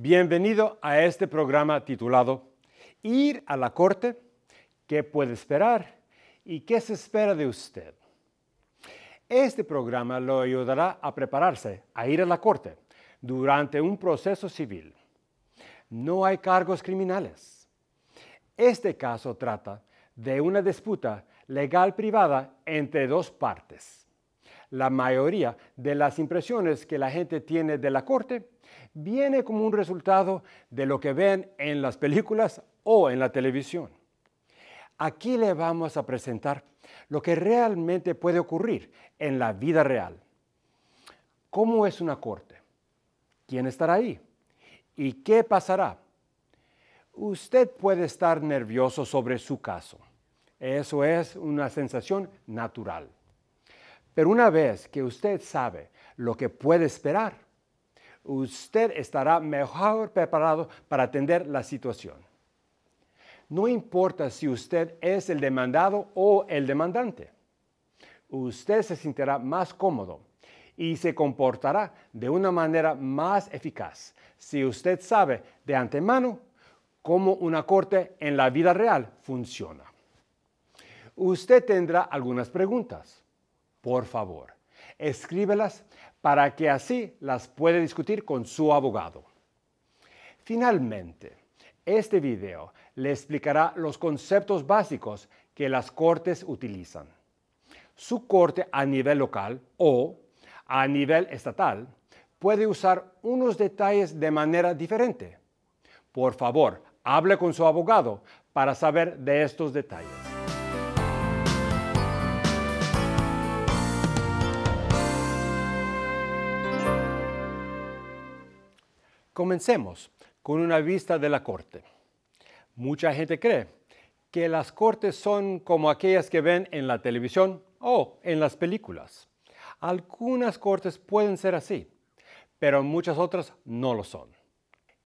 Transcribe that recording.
Bienvenido a este programa titulado Ir a la corte, ¿qué puede esperar y qué se espera de usted? Este programa lo ayudará a prepararse a ir a la corte durante un proceso civil. No hay cargos criminales. Este caso trata de una disputa legal privada entre dos partes. La mayoría de las impresiones que la gente tiene de la corte viene como un resultado de lo que ven en las películas o en la televisión. Aquí le vamos a presentar lo que realmente puede ocurrir en la vida real. ¿Cómo es una corte? ¿Quién estará ahí? ¿Y qué pasará? Usted puede estar nervioso sobre su caso. Eso es una sensación natural. Pero una vez que usted sabe lo que puede esperar, usted estará mejor preparado para atender la situación. No importa si usted es el demandado o el demandante, usted se sentirá más cómodo y se comportará de una manera más eficaz si usted sabe de antemano cómo una corte en la vida real funciona. Usted tendrá algunas preguntas por favor, escríbelas para que así las pueda discutir con su abogado. Finalmente, este video le explicará los conceptos básicos que las cortes utilizan. Su corte a nivel local o a nivel estatal puede usar unos detalles de manera diferente. Por favor, hable con su abogado para saber de estos detalles. Comencemos con una vista de la corte. Mucha gente cree que las cortes son como aquellas que ven en la televisión o en las películas. Algunas cortes pueden ser así, pero muchas otras no lo son.